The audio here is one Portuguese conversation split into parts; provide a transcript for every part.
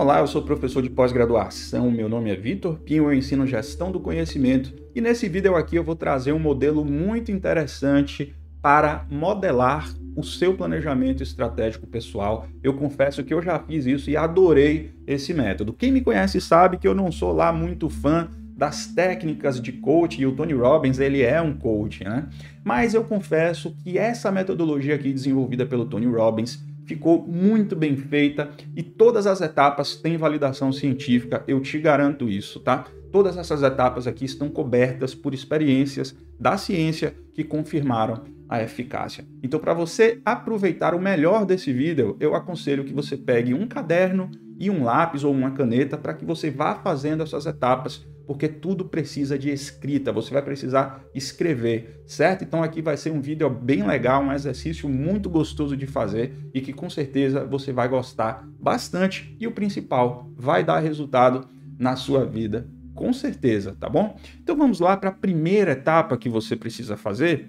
Olá, eu sou professor de pós-graduação, meu nome é Vitor Pinho, eu ensino gestão do conhecimento e nesse vídeo aqui eu vou trazer um modelo muito interessante para modelar o seu planejamento estratégico pessoal. Eu confesso que eu já fiz isso e adorei esse método. Quem me conhece sabe que eu não sou lá muito fã das técnicas de coach e o Tony Robbins, ele é um coach, né? Mas eu confesso que essa metodologia aqui desenvolvida pelo Tony Robbins ficou muito bem feita e todas as etapas têm validação científica, eu te garanto isso, tá? Todas essas etapas aqui estão cobertas por experiências da ciência que confirmaram a eficácia. Então, para você aproveitar o melhor desse vídeo, eu aconselho que você pegue um caderno e um lápis ou uma caneta para que você vá fazendo essas etapas, porque tudo precisa de escrita, você vai precisar escrever, certo? Então aqui vai ser um vídeo bem legal, um exercício muito gostoso de fazer e que com certeza você vai gostar bastante e o principal, vai dar resultado na sua vida, com certeza, tá bom? Então vamos lá para a primeira etapa que você precisa fazer.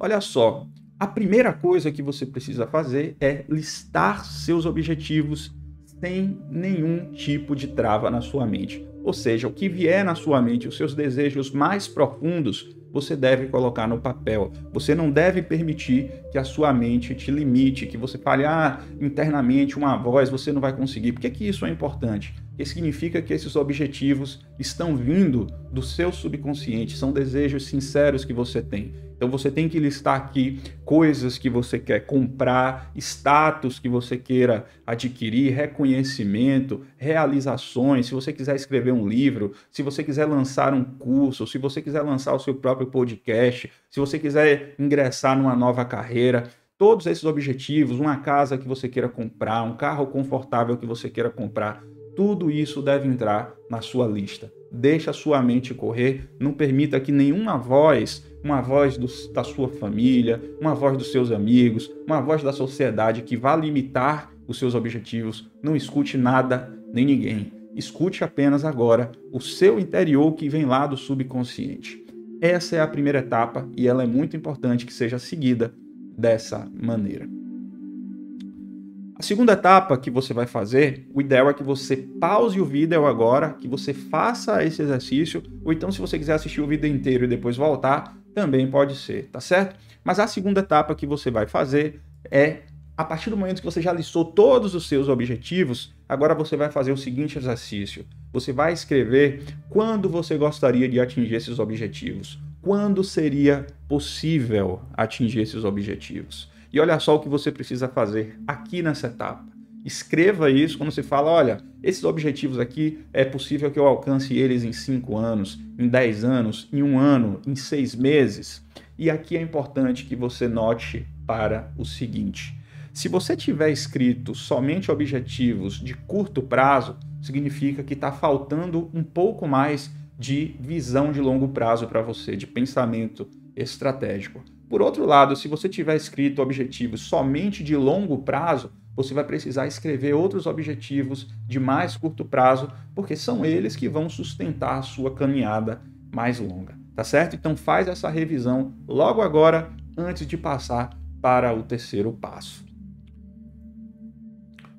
Olha só, a primeira coisa que você precisa fazer é listar seus objetivos sem nenhum tipo de trava na sua mente. Ou seja, o que vier na sua mente, os seus desejos mais profundos, você deve colocar no papel. Você não deve permitir que a sua mente te limite, que você fale, ah, internamente uma voz, você não vai conseguir. Por que, que isso é importante? Porque significa que esses objetivos estão vindo do seu subconsciente, são desejos sinceros que você tem. Então você tem que listar aqui coisas que você quer comprar, status que você queira adquirir, reconhecimento, realizações. Se você quiser escrever um livro, se você quiser lançar um curso, se você quiser lançar o seu próprio próprio podcast, se você quiser ingressar numa nova carreira, todos esses objetivos, uma casa que você queira comprar, um carro confortável que você queira comprar, tudo isso deve entrar na sua lista. Deixa a sua mente correr, não permita que nenhuma voz, uma voz do, da sua família, uma voz dos seus amigos, uma voz da sociedade que vá limitar os seus objetivos, não escute nada nem ninguém. Escute apenas agora o seu interior que vem lá do subconsciente. Essa é a primeira etapa e ela é muito importante que seja seguida dessa maneira. A segunda etapa que você vai fazer, o ideal é que você pause o vídeo agora, que você faça esse exercício, ou então se você quiser assistir o vídeo inteiro e depois voltar, também pode ser, tá certo? Mas a segunda etapa que você vai fazer é a partir do momento que você já listou todos os seus objetivos, agora você vai fazer o seguinte exercício. Você vai escrever quando você gostaria de atingir esses objetivos. Quando seria possível atingir esses objetivos? E olha só o que você precisa fazer aqui nessa etapa. Escreva isso quando você fala: olha, esses objetivos aqui é possível que eu alcance eles em 5 anos, em 10 anos, em um ano, em seis meses. E aqui é importante que você note para o seguinte: se você tiver escrito somente objetivos de curto prazo, significa que está faltando um pouco mais de visão de longo prazo para você, de pensamento estratégico. Por outro lado, se você tiver escrito objetivos somente de longo prazo, você vai precisar escrever outros objetivos de mais curto prazo, porque são eles que vão sustentar a sua caminhada mais longa, tá certo? Então faz essa revisão logo agora antes de passar para o terceiro passo.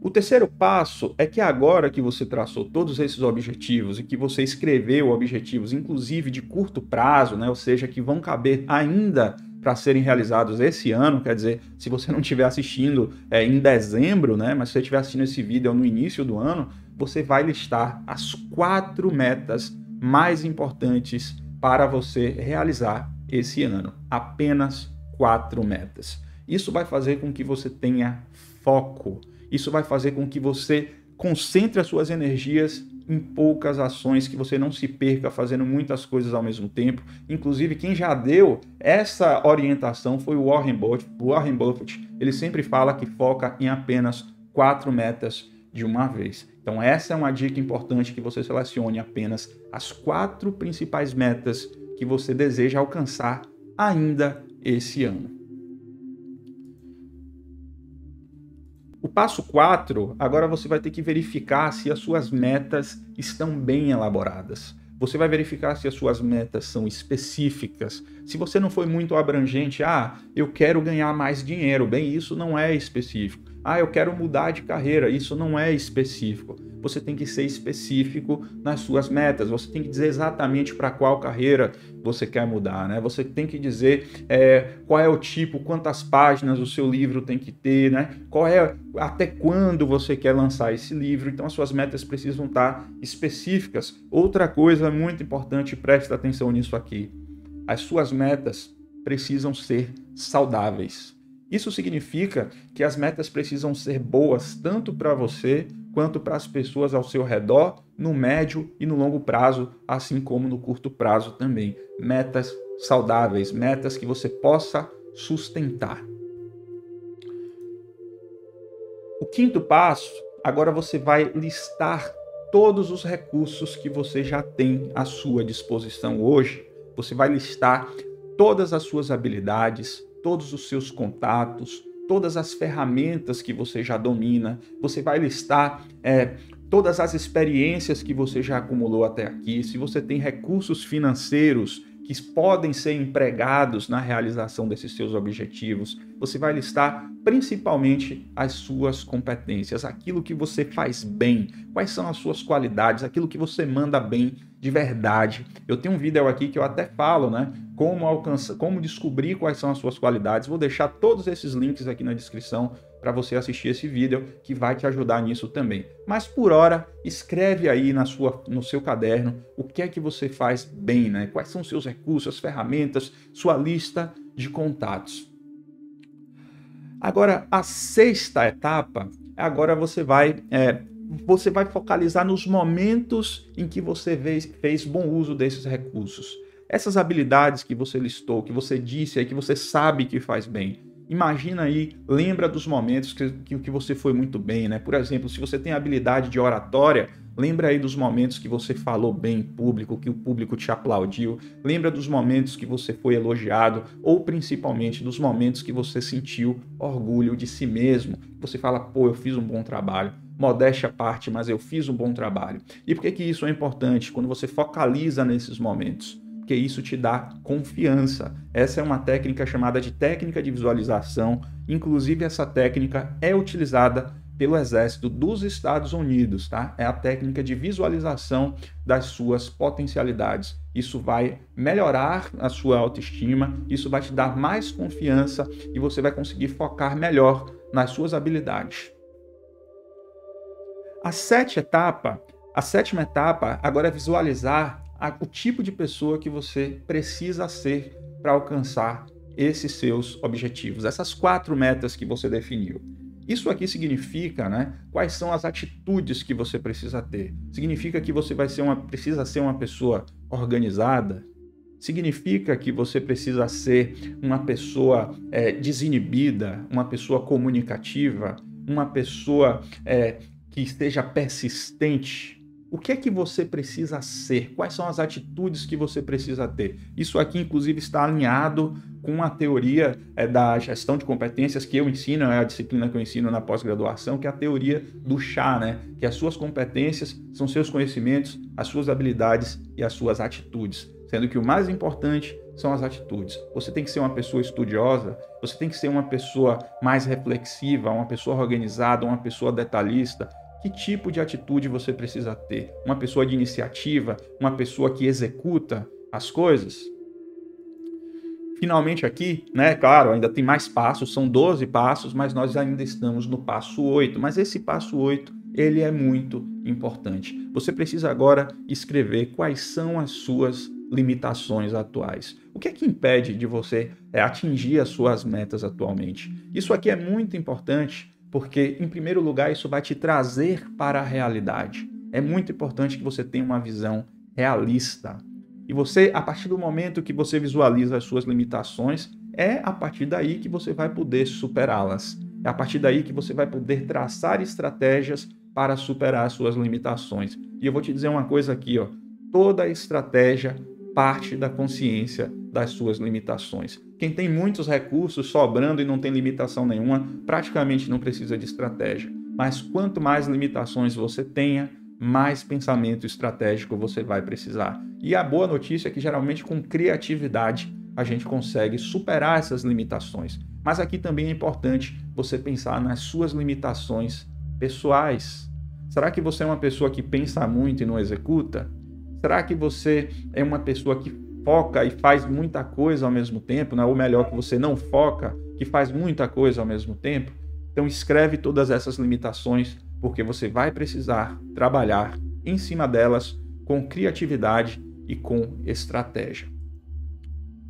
O terceiro passo é que agora que você traçou todos esses objetivos e que você escreveu objetivos, inclusive de curto prazo, né, ou seja, que vão caber ainda para serem realizados esse ano, quer dizer, se você não estiver assistindo é, em dezembro, né, mas se você estiver assistindo esse vídeo no início do ano, você vai listar as quatro metas mais importantes para você realizar esse ano. Apenas quatro metas. Isso vai fazer com que você tenha foco isso vai fazer com que você concentre as suas energias em poucas ações, que você não se perca fazendo muitas coisas ao mesmo tempo. Inclusive, quem já deu essa orientação foi o Warren Buffett. O Warren Buffett, ele sempre fala que foca em apenas quatro metas de uma vez. Então, essa é uma dica importante que você selecione apenas as quatro principais metas que você deseja alcançar ainda esse ano. O passo 4, agora você vai ter que verificar se as suas metas estão bem elaboradas. Você vai verificar se as suas metas são específicas. Se você não foi muito abrangente, ah, eu quero ganhar mais dinheiro, bem, isso não é específico. Ah, eu quero mudar de carreira. Isso não é específico. Você tem que ser específico nas suas metas. Você tem que dizer exatamente para qual carreira você quer mudar, né? Você tem que dizer é, qual é o tipo, quantas páginas o seu livro tem que ter, né? Qual é até quando você quer lançar esse livro. Então as suas metas precisam estar tá específicas. Outra coisa muito importante, preste atenção nisso aqui. As suas metas precisam ser saudáveis. Isso significa que as metas precisam ser boas tanto para você quanto para as pessoas ao seu redor, no médio e no longo prazo, assim como no curto prazo também. Metas saudáveis, metas que você possa sustentar. O quinto passo, agora você vai listar todos os recursos que você já tem à sua disposição hoje. Você vai listar todas as suas habilidades, todos os seus contatos, todas as ferramentas que você já domina, você vai listar é, todas as experiências que você já acumulou até aqui, se você tem recursos financeiros que podem ser empregados na realização desses seus objetivos. Você vai listar principalmente as suas competências, aquilo que você faz bem, quais são as suas qualidades, aquilo que você manda bem de verdade. Eu tenho um vídeo aqui que eu até falo, né? Como alcançar, como descobrir quais são as suas qualidades. Vou deixar todos esses links aqui na descrição para você assistir esse vídeo que vai te ajudar nisso também. Mas por hora, escreve aí na sua, no seu caderno o que é que você faz bem, né? Quais são seus recursos, ferramentas, sua lista de contatos. Agora, a sexta etapa, agora você vai é, você vai focalizar nos momentos em que você fez, fez bom uso desses recursos. Essas habilidades que você listou, que você disse aí, que você sabe que faz bem imagina aí, lembra dos momentos que, que, que você foi muito bem, né? Por exemplo, se você tem habilidade de oratória, Lembra aí dos momentos que você falou bem em público, que o público te aplaudiu. Lembra dos momentos que você foi elogiado ou principalmente dos momentos que você sentiu orgulho de si mesmo. Você fala, pô, eu fiz um bom trabalho. Modéstia à parte, mas eu fiz um bom trabalho. E por que, que isso é importante? Quando você focaliza nesses momentos, porque isso te dá confiança. Essa é uma técnica chamada de técnica de visualização. Inclusive, essa técnica é utilizada pelo Exército dos Estados Unidos, tá? É a técnica de visualização das suas potencialidades. Isso vai melhorar a sua autoestima, isso vai te dar mais confiança e você vai conseguir focar melhor nas suas habilidades. A sétima etapa, a sétima etapa agora é visualizar a, o tipo de pessoa que você precisa ser para alcançar esses seus objetivos, essas quatro metas que você definiu. Isso aqui significa, né, quais são as atitudes que você precisa ter. Significa que você vai ser uma precisa ser uma pessoa organizada, significa que você precisa ser uma pessoa é, desinibida, uma pessoa comunicativa, uma pessoa é, que esteja persistente, o que é que você precisa ser? Quais são as atitudes que você precisa ter? Isso aqui, inclusive, está alinhado com a teoria é, da gestão de competências que eu ensino, é a disciplina que eu ensino na pós-graduação, que é a teoria do chá, né? Que as suas competências são seus conhecimentos, as suas habilidades e as suas atitudes. Sendo que o mais importante são as atitudes. Você tem que ser uma pessoa estudiosa, você tem que ser uma pessoa mais reflexiva, uma pessoa organizada, uma pessoa detalhista, que tipo de atitude você precisa ter? Uma pessoa de iniciativa? Uma pessoa que executa as coisas? Finalmente aqui, né? Claro, ainda tem mais passos, são 12 passos, mas nós ainda estamos no passo 8. Mas esse passo 8, ele é muito importante. Você precisa agora escrever quais são as suas limitações atuais. O que é que impede de você é, atingir as suas metas atualmente? Isso aqui é muito importante porque, em primeiro lugar, isso vai te trazer para a realidade. É muito importante que você tenha uma visão realista. E você, a partir do momento que você visualiza as suas limitações, é a partir daí que você vai poder superá-las. É a partir daí que você vai poder traçar estratégias para superar as suas limitações. E eu vou te dizer uma coisa aqui, ó. Toda estratégia parte da consciência das suas limitações. Quem tem muitos recursos sobrando e não tem limitação nenhuma, praticamente não precisa de estratégia. Mas quanto mais limitações você tenha, mais pensamento estratégico você vai precisar. E a boa notícia é que geralmente com criatividade a gente consegue superar essas limitações. Mas aqui também é importante você pensar nas suas limitações pessoais. Será que você é uma pessoa que pensa muito e não executa? Será que você é uma pessoa que foca e faz muita coisa ao mesmo tempo, né? ou melhor, que você não foca, que faz muita coisa ao mesmo tempo? Então escreve todas essas limitações, porque você vai precisar trabalhar em cima delas com criatividade e com estratégia.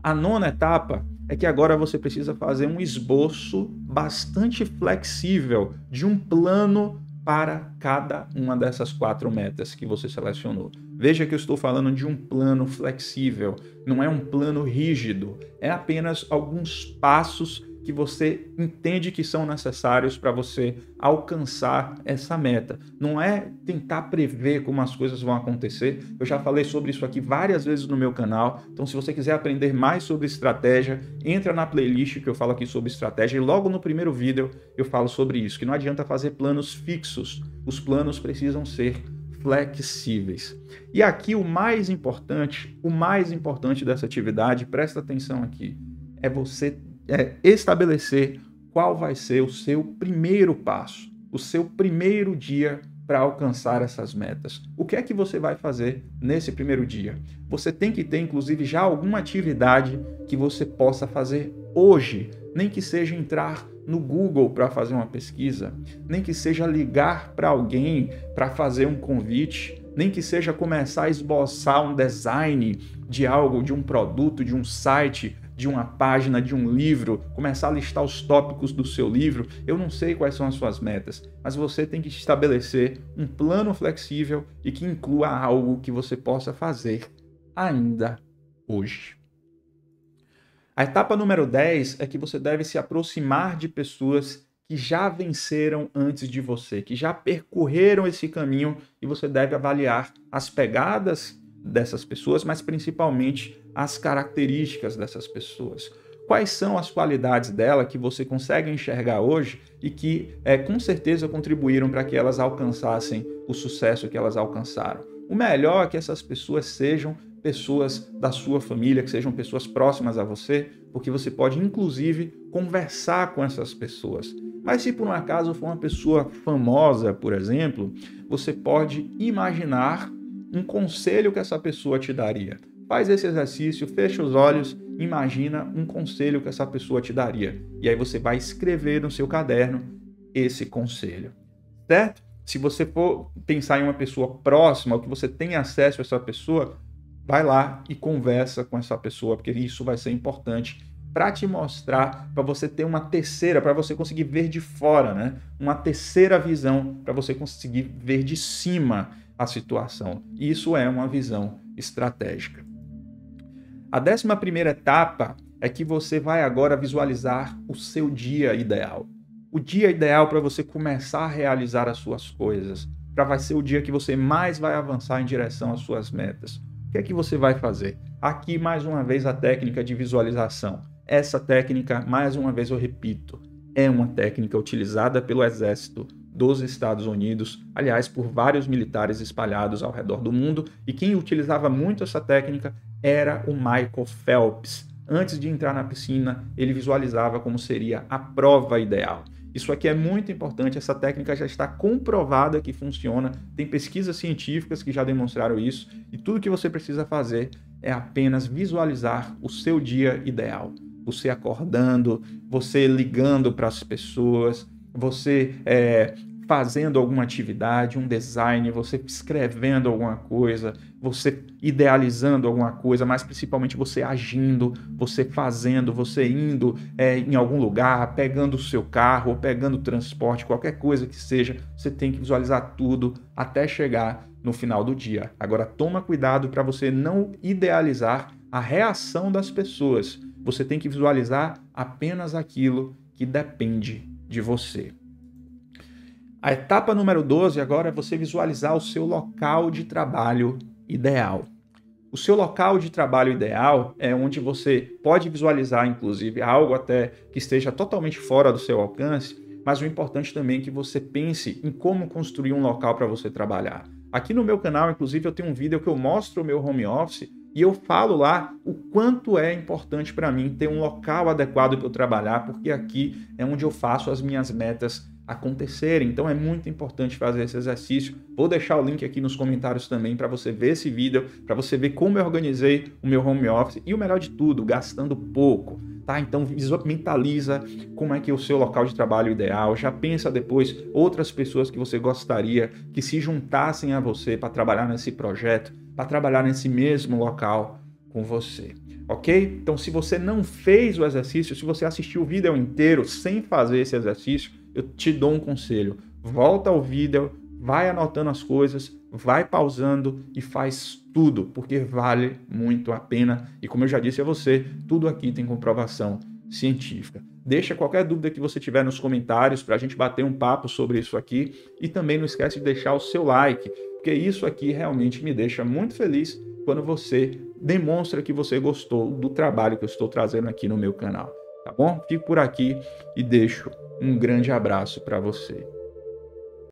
A nona etapa é que agora você precisa fazer um esboço bastante flexível de um plano para cada uma dessas quatro metas que você selecionou. Veja que eu estou falando de um plano flexível, não é um plano rígido, é apenas alguns passos que você entende que são necessários para você alcançar essa meta. Não é tentar prever como as coisas vão acontecer. Eu já falei sobre isso aqui várias vezes no meu canal. Então, se você quiser aprender mais sobre estratégia, entra na playlist que eu falo aqui sobre estratégia e logo no primeiro vídeo eu falo sobre isso, que não adianta fazer planos fixos. Os planos precisam ser flexíveis. E aqui o mais importante, o mais importante dessa atividade, presta atenção aqui, é você é, estabelecer qual vai ser o seu primeiro passo, o seu primeiro dia para alcançar essas metas. O que é que você vai fazer nesse primeiro dia? Você tem que ter, inclusive, já alguma atividade que você possa fazer hoje, nem que seja entrar no Google para fazer uma pesquisa, nem que seja ligar para alguém para fazer um convite, nem que seja começar a esboçar um design de algo, de um produto, de um site, de uma página, de um livro, começar a listar os tópicos do seu livro. Eu não sei quais são as suas metas, mas você tem que estabelecer um plano flexível e que inclua algo que você possa fazer ainda hoje. A etapa número 10 é que você deve se aproximar de pessoas que já venceram antes de você, que já percorreram esse caminho e você deve avaliar as pegadas dessas pessoas, mas principalmente as características dessas pessoas. Quais são as qualidades dela que você consegue enxergar hoje e que é, com certeza contribuíram para que elas alcançassem o sucesso que elas alcançaram? O melhor é que essas pessoas sejam pessoas da sua família, que sejam pessoas próximas a você, porque você pode inclusive conversar com essas pessoas. Mas se por um acaso for uma pessoa famosa, por exemplo, você pode imaginar um conselho que essa pessoa te daria. Faz esse exercício, fecha os olhos, imagina um conselho que essa pessoa te daria. E aí você vai escrever no seu caderno esse conselho. Certo? Se você for pensar em uma pessoa próxima, ou que você tem acesso a essa pessoa, vai lá e conversa com essa pessoa, porque isso vai ser importante para te mostrar, para você ter uma terceira, para você conseguir ver de fora, né? Uma terceira visão para você conseguir ver de cima a situação. Isso é uma visão estratégica. A décima primeira etapa é que você vai agora visualizar o seu dia ideal. O dia ideal para você começar a realizar as suas coisas, para vai ser o dia que você mais vai avançar em direção às suas metas. O que é que você vai fazer? Aqui, mais uma vez, a técnica de visualização. Essa técnica, mais uma vez eu repito, é uma técnica utilizada pelo Exército dos Estados Unidos, aliás, por vários militares espalhados ao redor do mundo, e quem utilizava muito essa técnica era o Michael Phelps. Antes de entrar na piscina, ele visualizava como seria a prova ideal. Isso aqui é muito importante, essa técnica já está comprovada que funciona, tem pesquisas científicas que já demonstraram isso, e tudo que você precisa fazer é apenas visualizar o seu dia ideal. Você acordando, você ligando para as pessoas, você é, fazendo alguma atividade, um design, você escrevendo alguma coisa, você idealizando alguma coisa, mas principalmente você agindo, você fazendo, você indo é, em algum lugar, pegando o seu carro, pegando transporte, qualquer coisa que seja, você tem que visualizar tudo até chegar no final do dia. Agora toma cuidado para você não idealizar a reação das pessoas. Você tem que visualizar apenas aquilo que depende de você. A etapa número 12 agora é você visualizar o seu local de trabalho ideal. O seu local de trabalho ideal é onde você pode visualizar, inclusive, algo até que esteja totalmente fora do seu alcance, mas o importante também é que você pense em como construir um local para você trabalhar. Aqui no meu canal, inclusive, eu tenho um vídeo que eu mostro o meu home office e eu falo lá o quanto é importante para mim ter um local adequado para eu trabalhar, porque aqui é onde eu faço as minhas metas acontecerem. Então é muito importante fazer esse exercício. Vou deixar o link aqui nos comentários também para você ver esse vídeo, para você ver como eu organizei o meu home office e o melhor de tudo, gastando pouco. Tá? Então mentaliza como é que é o seu local de trabalho ideal, já pensa depois outras pessoas que você gostaria que se juntassem a você para trabalhar nesse projeto, para trabalhar nesse mesmo local com você ok? Então, se você não fez o exercício, se você assistiu o vídeo inteiro sem fazer esse exercício, eu te dou um conselho. Volta ao vídeo, vai anotando as coisas, vai pausando e faz tudo, porque vale muito a pena. E como eu já disse a você, tudo aqui tem comprovação científica. Deixa qualquer dúvida que você tiver nos comentários para a gente bater um papo sobre isso aqui. E também não esquece de deixar o seu like, porque isso aqui realmente me deixa muito feliz quando você demonstra que você gostou do trabalho que eu estou trazendo aqui no meu canal. Tá bom? Fico por aqui e deixo um grande abraço para você.